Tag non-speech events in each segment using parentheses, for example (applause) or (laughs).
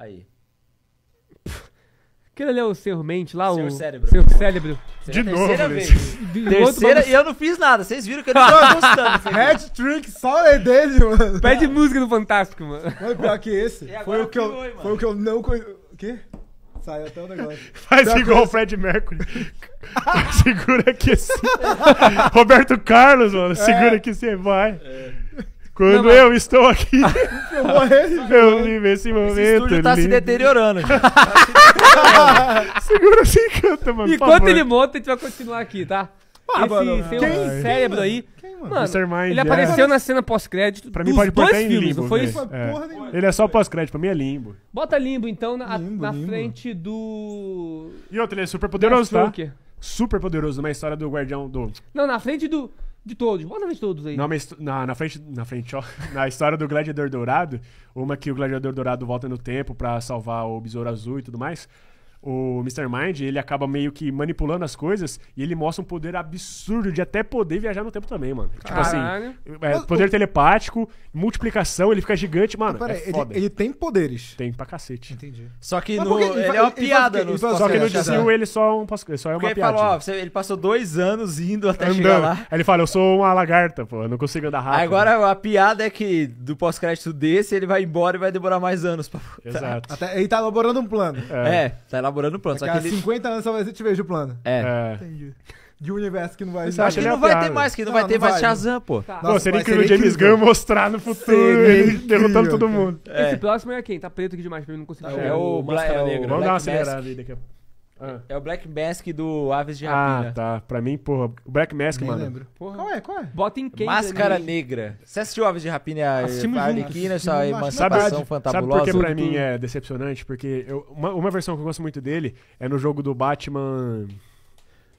Aí. (laughs) Aquele ali é o Senhor Mente lá, Senhor o. Cérebro. Seu Cérebro. De novo, terceira vez. Terceira, e eu não fiz nada. Vocês viram que eu não tava (laughs) gostando. Assim, né? Hat trick só é dele, mano. Pede música no Fantástico, mano. Foi pior que esse. Foi o que, eu, foi, foi o que eu não conheço. O quê? Saiu até o negócio. (laughs) Faz Pior igual o Fred Mercury. segura aqui assim. Roberto Carlos, mano. É. Segura aqui você vai. É. Quando não, eu estou aqui, (laughs) eu morrer. Eu vivo esse momento. Esse estúdio tá lindo. (laughs) Tá se deteriorando. Segura assim -se canta, mano. Enquanto ele monta, a gente vai continuar aqui, tá? Ah, mano, seu quem, cérebro quem, aí. Quem, mano? mano ele é. apareceu na cena pós-crédito. Pra mim pode dois filmes, limbo, foi isso? É. Ele é só pós-crédito, pra mim é limbo. Bota limbo, então, na, limbo, na limbo. frente do. E outro, ele é super poderoso, tá? Super poderoso, uma história do Guardião do. Não, na frente do. De todos, bota na frente de todos aí. na, na, frente, na frente, ó. (laughs) Na história do Gladiador Dourado, uma que o Gladiador Dourado volta no tempo pra salvar o Besouro Azul e tudo mais o Mr. Mind, ele acaba meio que manipulando as coisas e ele mostra um poder absurdo de até poder viajar no tempo também, mano. Caralho. Tipo assim, é, poder o... telepático, multiplicação, ele fica gigante, mano. Mas, pera, é ele, ele, tem poderes. Tem pra cacete. Entendi. Só que é no, ele, ele é uma piada no Só que no DCU né? ele só, é um, só é uma ele piada. Falou, ó, ele passou dois anos indo até Andando. chegar lá. Aí ele fala, eu sou uma lagarta, pô, eu não consigo andar rápido. Agora a piada é que do pós-crédito desse ele vai embora e vai demorar mais anos pra... Exato. Até, ele tá elaborando um plano. É, é tá elaborando elaborando o plano. Só que ele... 50 anos só vai ser te vejo o plano. É. é. Entendi. De um universo que não vai existir. Acho que não vai ter mais, que não, vai ter vai, mais Shazam, pô. Tá. Não, seria incrível o James Gunn mostrar no futuro ele derrotando todo mundo. É. Esse próximo é quem? Tá preto aqui demais pra mim, não conseguir é chegar. É o Máscara Negra. Vamos dar uma acelerada aí daqui a pouco. Ah. É o Black Mask do Aves de Rapina. Ah, tá. Pra mim, porra, o Black Mask, Nem mano. lembro. Porra. Qual é? Qual é? Bota em quem? Máscara ali. Negra. Você assistiu Aves de Rapina e a Assistimos Arlequina, essa emancipação sabe, fantabulosa? Sabe por que pra mim é decepcionante? Porque eu, uma, uma versão que eu gosto muito dele é no jogo do Batman...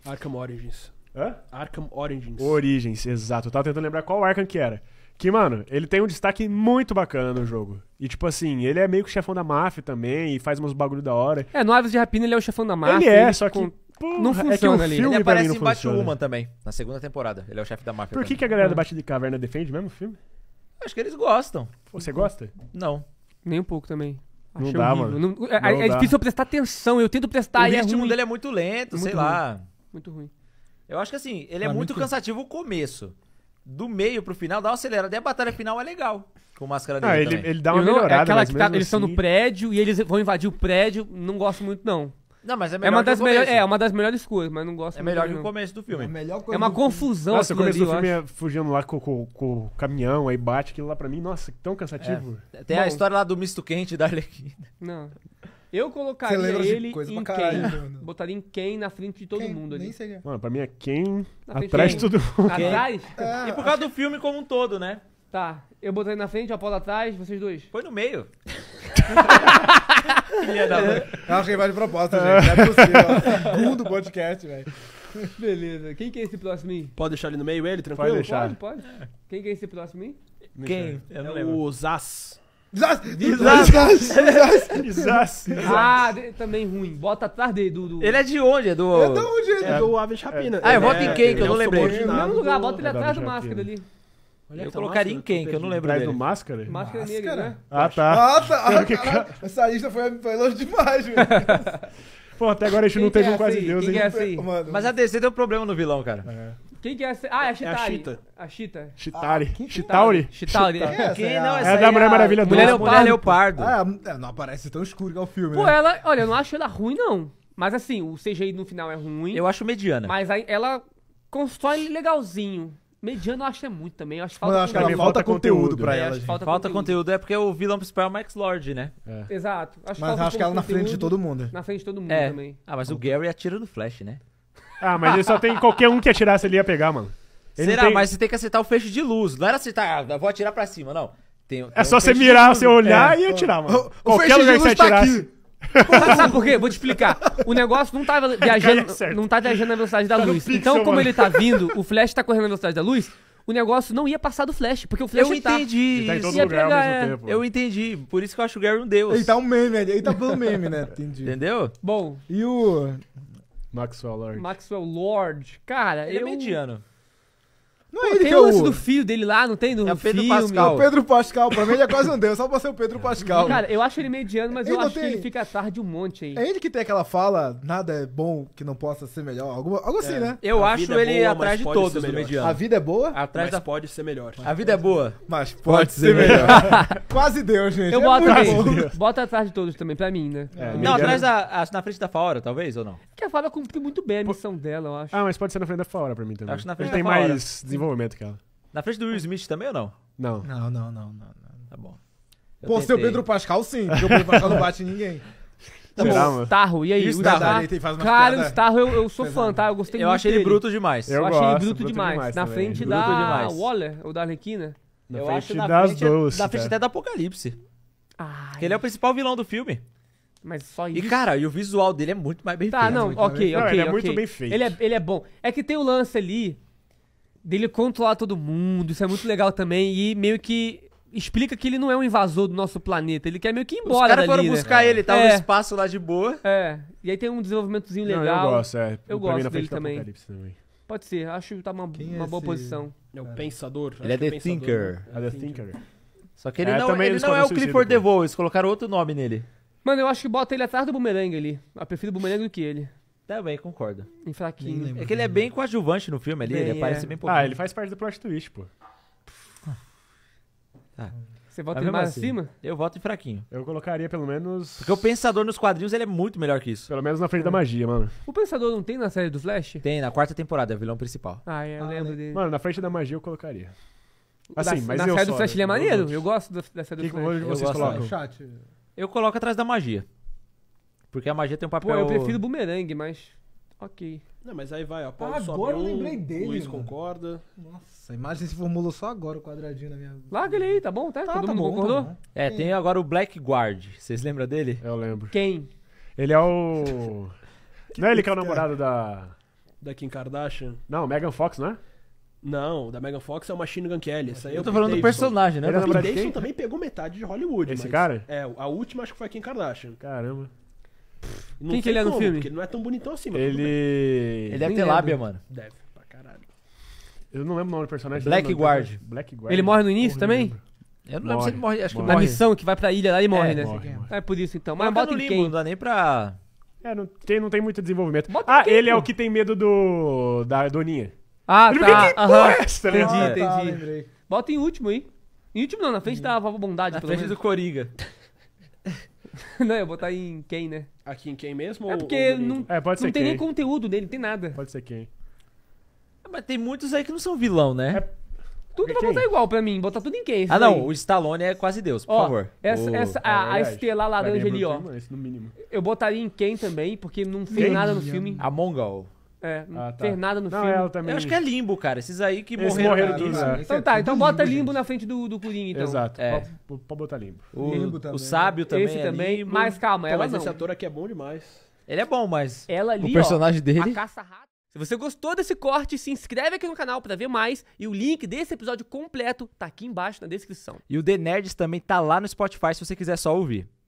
Arkham Origins. Hã? Arkham Origins. Origins, exato. Eu tava tentando lembrar qual Arkham que era. Que, mano, ele tem um destaque muito bacana no jogo. E, tipo assim, ele é meio que chefão da máfia também, e faz uns bagulho da hora. É, no Aves de Rapina ele é o chefão da máfia. Ele é, ele só tipo, que. Com... Porra, não é funciona é ali. Ele aparece em Batwoman também, na segunda temporada. Ele é o chefe da máfia. Por que, que a galera do ah. Batman de Caverna defende mesmo o filme? Acho que eles gostam. Você gosta? Não. Nem um pouco também. Não Achei dá, horrível. mano. Não, é, não é dá. difícil eu prestar atenção, eu tento prestar o e é ritmo ruim. dele é muito lento, muito sei ruim. lá. Muito ruim. Eu acho que assim, ele é, ah, muito, muito cansativo o começo do meio pro final, dá uma acelerada. E a batalha final é legal. Com máscara ah, dele. Ah, ele, também. ele dá uma não, é melhorada. É aquela que tá, eles estão no assim. prédio e eles vão invadir o prédio. Não gosto muito, não. Não, mas é, é melhor. É uma, das, melhor, é, uma das melhores coisas, mas não gosto É melhor que o começo do filme. É, é uma confusão. Nossa, o começo do filme é fugindo lá com, com, com, o caminhão, aí bate aquilo lá pra mim. Nossa, tão cansativo. É. Tem Bom, a história lá do misto quente da Arlequina. Não. Eu colocaria de ele coisa em quem. Botaria em quem na frente de todo mundo ali. Nem sei é. Mano, pra mim é quem atrás de todo mundo. Atrás? É, ah. E por causa do filme como um todo, né? Tá. Eu botaria na frente, o Apolo atrás, vocês dois. Foi no meio. (laughs) Filha da mãe. Eu acho que vai de proposta, gente. Não é possível. do podcast, velho. Beleza. Quem que é esse próximo aí? Pode deixar ali no meio, ele, tranquilo? Pode deixar. Pode, pode. Quem que é esse próximo aí? Quem? Eu não É lembro. o Zaz. Desastre! Desastre! Desastre! Ah, também ruim. Bota atrás dele. Do, do... Ele é de onde? É do. É de onde? É, do Ave Chapina. É. Ah, eu voto em é quem, que eu é não lembrei. No mesmo lugar, bota ele atrás do máscara ali. Olha eu colocaria máscara, em quem, que eu não lembro dele. do Máscara? Máscara, máscara. negra, né? Ah, tá. Ah, tá. Ah, (laughs) cara, essa lista foi, foi longe demais, velho. Pô, até agora a gente quem não teve é um quase assim? Deus, hein? É assim? Mas a DC deu problema no vilão, cara. É. Quem que é essa? Ah, é a Chitari. É a Chita. A Chita. Chitari. Ah, Chitauri. Chitauri. É, Quem é não, é essa é da Mulher Maravilha 2. Mulher, Leopardo. Ah, é, não aparece tão escuro que é o filme, Pô, né? ela... Olha, eu não acho ela ruim, não. Mas assim, o CGI no final é ruim. Eu acho mediana. Mas aí ela constrói legalzinho. Mediano eu acho que é muito também. Eu acho que falta, acho que ela falta, conteúdo, conteúdo pra ela. Falta, falta conteúdo. conteúdo. É porque o vilão principal é o Max Lord, né? É. Exato. Acho mas acho que ela na frente de todo mundo. Na frente de todo mundo é. também. Ah, mas o Gary atira no Flash, né? Ah, mas ele só tem qualquer um que atirasse ele ia pegar, mano. Ele Será? Tem... Mas você tem que acertar o feixe de luz. Não era acertar, ah, vou atirar pra cima, não. Tem, é tem é um só você mirar, você olhar é. e atirar, mano. O, o qualquer lugar que você tá atirasse. Aqui. sabe por quê? Vou te explicar. O negócio não tá (laughs) viajando, não tá viajando na velocidade da tá luz. Pixel, então, como mano. ele tá vindo, o flash tá correndo na velocidade da luz, o negócio não ia passar do flash, porque o flash eu tá, entendi. Tá pegar, é, eu entendi. Por isso que eu acho o Gary um deus. Ele tá um meme, ele tá pelo meme, né? Entendi. Entendeu? Bom. E o Maxwell Lord. Maxwell Lord. Cara, ele é eu... é mediano. Não é Pô, ele tem que é o lance do filho dele lá, não tem? do é o Pedro filme. Pascal. O Pedro Pascal, pra mim ele é quase um deus, só pra ser o Pedro Pascal. Cara, eu acho ele mediano, mas ele eu acho tem... que ele fica tarde um monte aí. É ele que tem aquela fala, nada é bom que não possa ser melhor, algo, algo assim, é. né? Eu a acho é ele boa, atrás de todos do mediano. A vida é boa? Atrás mas da... pode ser melhor. A vida é boa? Mas pode, pode ser melhor. (laughs) quase deus, gente. Eu é boto também. Bota atrás de todos também, pra mim, né? É, não, atrás da... Na frente da Faora, talvez, ou não? Porque a Faora cumpriu muito bem a missão dela, eu acho. Ah, mas pode ser na frente da Faora pra mim também. Acho na frente da Faora. Tem mais desenvolvimento, cara. Na frente do Will Smith também ou não? Não. Não, não, não, não. não. Tá bom. Eu Pô, seu Pedro Pascal sim, porque o Pedro Pascal não bate em ninguém. (laughs) Tá bom. Starro, e aí? E o Starro? faz cara, o Starro eu, eu sou fã, tá? Eu gostei Eu muito achei ele bruto demais. Eu Eu achei ele bruto, demais. Na também. frente Bruto da demais. Waller, ou da Arlequina. Na eu frente acho na das frente, é- duas, na frente até da Apocalipse. Ai, Ele é o principal vilão do filme. mas só isso. E, cara, e o visual dele é muito mais bem Tá, feito. não, ok, ok, ele é muito bem feito. Ele é, ele é bom. É que tem o lance ali dele controlar todo mundo, isso é muito legal também, e meio que explica que ele não é um invasor do nosso planeta, ele quer meio que ir embora Os caras foram né, buscar né? ele, tá é. espaço lá de boa. É, e aí tem um desenvolvimentozinho legal. Não, eu gosto, é. Eu gosto dele também. também. Pode ser, acho que tá uma, uma é boa esse... posição. É o pensador. Ele é, é The pensador, Thinker. Né? É The Thinker. Só que ele é, não, ele não é o Clifford DeVoe, eles colocaram outro nome nele. Mano, eu acho que bota ele atrás do Boomerang ali. Eu prefiro o Boomerang do que ele. Também concordo. Em fraquinho. É que ele é bem coadjuvante no filme ali, Bem, ele é. bem pouco. Ah, ele faz parte do plot twist, pô. Ah. Você vota em ele mais assim, acima? Eu voto em fraquinho. Eu colocaria pelo menos. Porque o Pensador nos quadrinhos ele é muito melhor que isso. Pelo menos na frente da magia, mano. O Pensador não tem na série do Flash? Tem, na quarta temporada, é o vilão principal. Ah, é, eu Ah, lembro né? dele. Mano, na frente da magia eu colocaria. Assim, na, mas na eu série do Flash ele é né? maneiro. Eu gosto da, da série do que, Flash. que vocês gosto, colocam? chat. Eu coloco atrás da magia. Porque a magia tem um papel. Pô, eu prefiro bumerangue, mas. Ok. Não, mas aí vai, ó. Paulo ah, agora eu lembrei dele. Luiz mano. concorda. Nossa, a imagem se formulou só agora o quadradinho na minha. Larga ele aí, tá bom? Tá, tá todo tá mundo bom, tá concordou? Tá é, tem agora o Black Guard. Vocês lembram dele? Eu lembro. Quem? Ele é o. (laughs) não é ele que é o namorado da. Da Kim Kardashian? Não, Megan Fox, não é? Não, da Megan Fox é o Machine Gun Kelly. Isso aí é eu tô falando Davidson. do personagem, né? É o Jason Davidson também pegou metade de Hollywood. Esse mas... cara? É, a última acho que foi a Kim Kardashian. Caramba. Não Quem que ele é no como, filme? Porque ele não é tão bonitão assim, mano. Ele. Ele deve ter lábia, mano. Deve, pra caralho. Eu não lembro o nome do personagem. Black Guard. Black Guard. Ele morre no início Porra, também? Lembro. Eu não lembro se ele morre, acho que morre. Na missão que vai pra ilha lá, ele morre, é, né? Morre, morre. Ah, é por isso então. Mas bota, bota no quem? Não dá nem pra. É, não tem, não tem muito desenvolvimento. Bota ah, quem, ele pô? é o que tem medo do. da Doninha. Ah, ele tá, é tá. entendi, entendi. Ah, tá, bota em último, hein? Em último não, na frente uhum. da vovó Bondade. Na frente do Coringa. (laughs) (laughs) não, eu vou botar em quem, né? Aqui em quem mesmo? É porque ou não, É, pode não ser tem quem. nem conteúdo nele, não tem nada. Pode ser quem. Ah, mas tem muitos aí que não são vilão, né? É, Tudo vai botar igual pra mim, botar tudo em quem. Ah, não, o Stallone é quase Deus, por Ó, favor. Essa, essa, a, é a verdade. Estela laranja ali, no mínimo. Eu botaria em quem também, porque não fez nada no filme. A Mongol. É, ah, não ah, tá. nada no não, filme. Ela também... Eu acho que é limbo, cara. Esses aí que Eles morreram. morreram assim, né? é então tá, tudo, Então tá, então bota limbo na frente do, do Coringa, então. Exato, é. pode, botar limbo. O, limbo também, o sábio também. Esse é também, limbo. mas calma, ela. Mas esse ator aqui é bom demais. Ele é bom, mas. Ela ali, o personagem ó, dele. A caça Se você gostou desse corte, se inscreve aqui no canal para ver mais e o link desse episódio completo tá aqui embaixo na descrição. E o The Nerds também tá lá no Spotify se você quiser só ouvir.